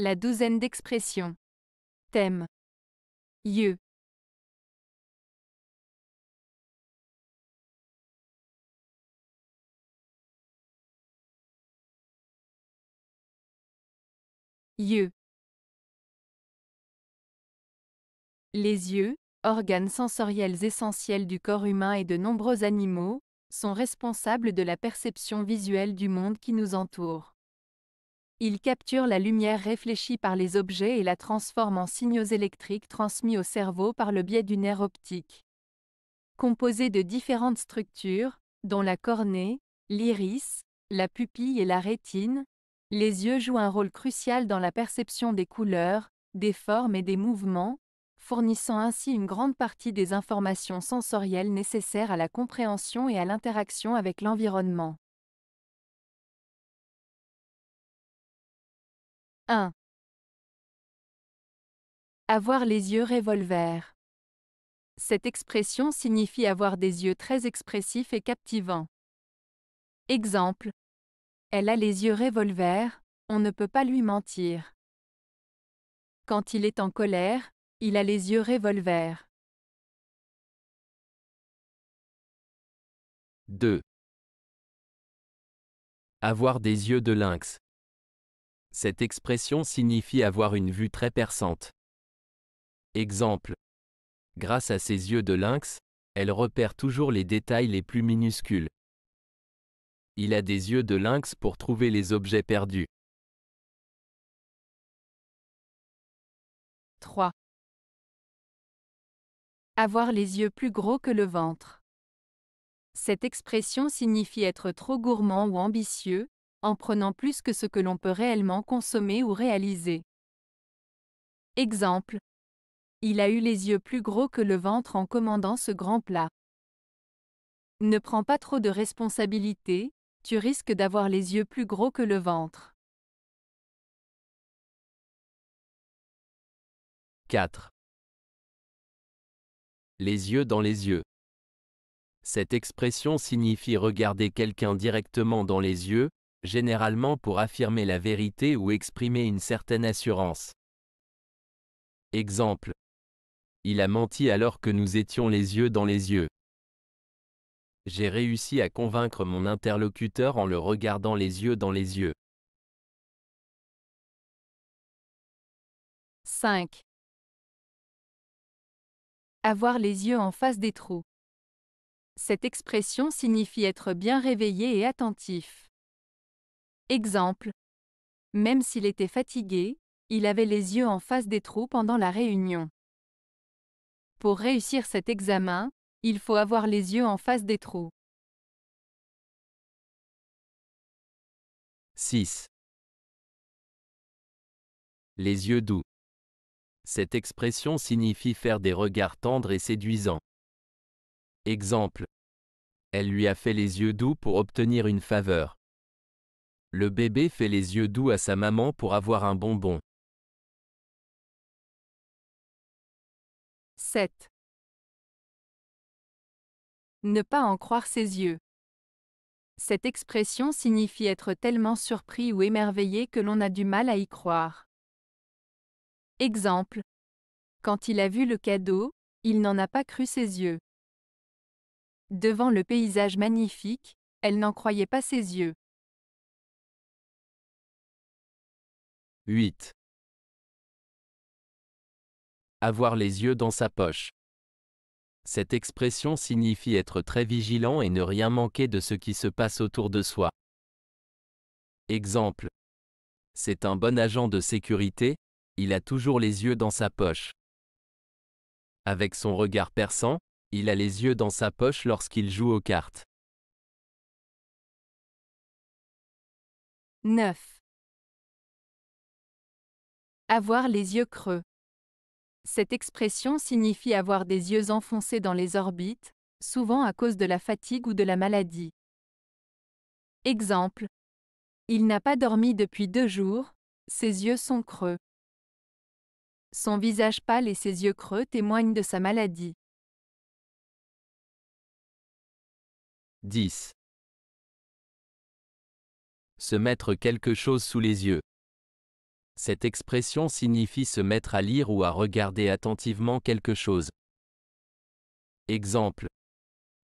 La douzaine d'expressions. Thème. Yeux. Yeux. Les yeux, organes sensoriels essentiels du corps humain et de nombreux animaux, sont responsables de la perception visuelle du monde qui nous entoure. Il capture la lumière réfléchie par les objets et la transforme en signaux électriques transmis au cerveau par le biais du nerf optique. Composé de différentes structures, dont la cornée, l'iris, la pupille et la rétine, les yeux jouent un rôle crucial dans la perception des couleurs, des formes et des mouvements, fournissant ainsi une grande partie des informations sensorielles nécessaires à la compréhension et à l'interaction avec l'environnement. 1. Avoir les yeux revolvers. Cette expression signifie avoir des yeux très expressifs et captivants. Exemple. Elle a les yeux revolvers, on ne peut pas lui mentir. Quand il est en colère, il a les yeux revolvers. 2. Avoir des yeux de lynx. Cette expression signifie avoir une vue très perçante. Exemple. Grâce à ses yeux de lynx, elle repère toujours les détails les plus minuscules. Il a des yeux de lynx pour trouver les objets perdus. 3. Avoir les yeux plus gros que le ventre. Cette expression signifie être trop gourmand ou ambitieux, en prenant plus que ce que l'on peut réellement consommer ou réaliser. Exemple. Il a eu les yeux plus gros que le ventre en commandant ce grand plat. Ne prends pas trop de responsabilités, tu risques d'avoir les yeux plus gros que le ventre. 4. Les yeux dans les yeux. Cette expression signifie regarder quelqu'un directement dans les yeux, généralement pour affirmer la vérité ou exprimer une certaine assurance. Exemple. Il a menti alors que nous étions les yeux dans les yeux. J'ai réussi à convaincre mon interlocuteur en le regardant les yeux dans les yeux. 5. Avoir les yeux en face des trous. Cette expression signifie être bien réveillé et attentif. Exemple. Même s'il était fatigué, il avait les yeux en face des trous pendant la réunion. Pour réussir cet examen, il faut avoir les yeux en face des trous. 6. Les yeux doux. Cette expression signifie faire des regards tendres et séduisants. Exemple. Elle lui a fait les yeux doux pour obtenir une faveur. Le bébé fait les yeux doux à sa maman pour avoir un bonbon. 7. Ne pas en croire ses yeux. Cette expression signifie être tellement surpris ou émerveillé que l'on a du mal à y croire. Exemple. Quand il a vu le cadeau, il n'en a pas cru ses yeux. Devant le paysage magnifique, elle n'en croyait pas ses yeux. 8. Avoir les yeux dans sa poche. Cette expression signifie être très vigilant et ne rien manquer de ce qui se passe autour de soi. Exemple. C'est un bon agent de sécurité, il a toujours les yeux dans sa poche. Avec son regard perçant, il a les yeux dans sa poche lorsqu'il joue aux cartes. 9. Avoir les yeux creux. Cette expression signifie avoir des yeux enfoncés dans les orbites, souvent à cause de la fatigue ou de la maladie. Exemple. Il n'a pas dormi depuis deux jours, ses yeux sont creux. Son visage pâle et ses yeux creux témoignent de sa maladie. 10. Se mettre quelque chose sous les yeux. Cette expression signifie se mettre à lire ou à regarder attentivement quelque chose. Exemple.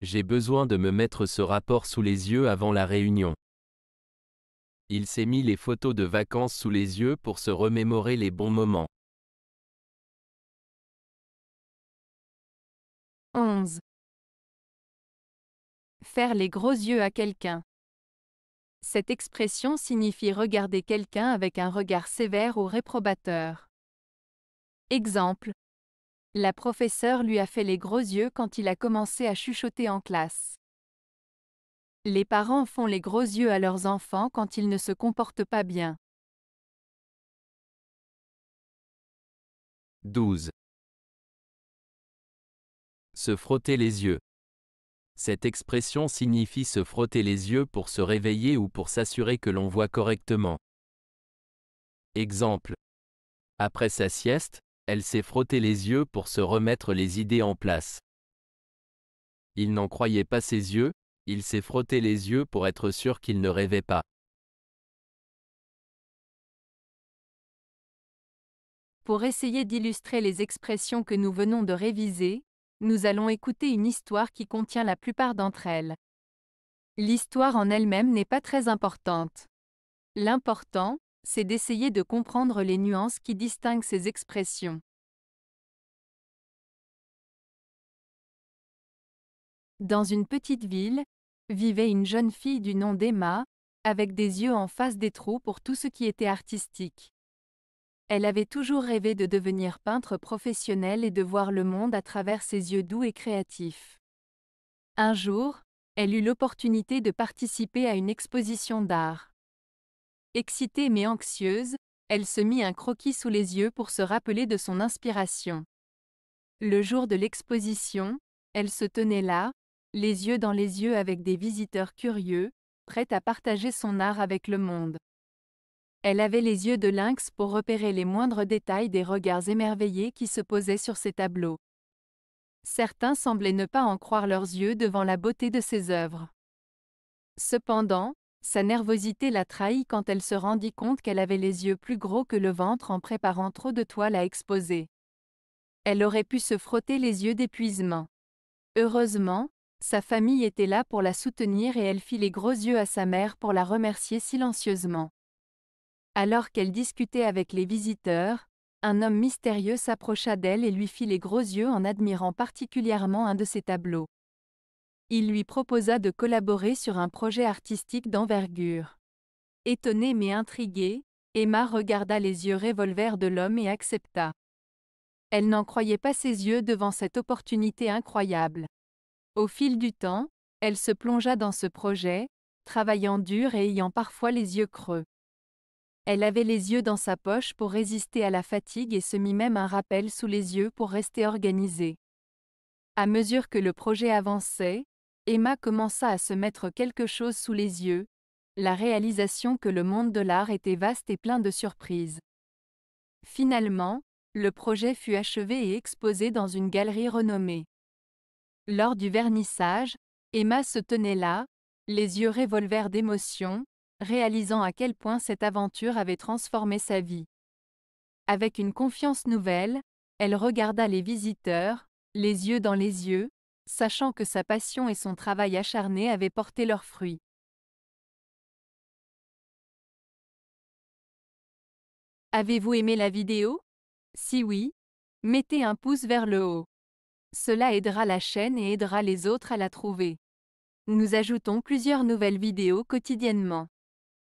J'ai besoin de me mettre ce rapport sous les yeux avant la réunion. Il s'est mis les photos de vacances sous les yeux pour se remémorer les bons moments. 11. Faire les gros yeux à quelqu'un. Cette expression signifie regarder quelqu'un avec un regard sévère ou réprobateur. Exemple. La professeure lui a fait les gros yeux quand il a commencé à chuchoter en classe. Les parents font les gros yeux à leurs enfants quand ils ne se comportent pas bien. 12. Se frotter les yeux. Cette expression signifie se frotter les yeux pour se réveiller ou pour s'assurer que l'on voit correctement. Exemple. Après sa sieste, elle s'est frotté les yeux pour se remettre les idées en place. Il n'en croyait pas ses yeux, il s'est frotté les yeux pour être sûr qu'il ne rêvait pas. Pour essayer d'illustrer les expressions que nous venons de réviser, nous allons écouter une histoire qui contient la plupart d'entre elles. L'histoire en elle-même n'est pas très importante. L'important, c'est d'essayer de comprendre les nuances qui distinguent ces expressions. Dans une petite ville, vivait une jeune fille du nom d'Emma, avec des yeux en face des trous pour tout ce qui était artistique. Elle avait toujours rêvé de devenir peintre professionnelle et de voir le monde à travers ses yeux doux et créatifs. Un jour, elle eut l'opportunité de participer à une exposition d'art. Excitée mais anxieuse, elle se mit un croquis sous les yeux pour se rappeler de son inspiration. Le jour de l'exposition, elle se tenait là, les yeux dans les yeux avec des visiteurs curieux, prête à partager son art avec le monde. Elle avait les yeux de lynx pour repérer les moindres détails des regards émerveillés qui se posaient sur ses tableaux. Certains semblaient ne pas en croire leurs yeux devant la beauté de ses œuvres. Cependant, sa nervosité la trahit quand elle se rendit compte qu'elle avait les yeux plus gros que le ventre en préparant trop de toiles à exposer. Elle aurait pu se frotter les yeux d'épuisement. Heureusement, sa famille était là pour la soutenir et elle fit les gros yeux à sa mère pour la remercier silencieusement. Alors qu'elle discutait avec les visiteurs, un homme mystérieux s'approcha d'elle et lui fit les gros yeux en admirant particulièrement un de ses tableaux. Il lui proposa de collaborer sur un projet artistique d'envergure. Étonnée mais intriguée, Emma regarda les yeux revolvers de l'homme et accepta. Elle n'en croyait pas ses yeux devant cette opportunité incroyable. Au fil du temps, elle se plongea dans ce projet, travaillant dur et ayant parfois les yeux creux. Elle avait les yeux dans sa poche pour résister à la fatigue et se mit même un rappel sous les yeux pour rester organisée. À mesure que le projet avançait, Emma commença à se mettre quelque chose sous les yeux, la réalisation que le monde de l'art était vaste et plein de surprises. Finalement, le projet fut achevé et exposé dans une galerie renommée. Lors du vernissage, Emma se tenait là, les yeux revolvèrent d'émotion, réalisant à quel point cette aventure avait transformé sa vie. Avec une confiance nouvelle, elle regarda les visiteurs, les yeux dans les yeux, sachant que sa passion et son travail acharné avaient porté leurs fruits. Avez-vous aimé la vidéo Si oui, mettez un pouce vers le haut. Cela aidera la chaîne et aidera les autres à la trouver. Nous ajoutons plusieurs nouvelles vidéos quotidiennement.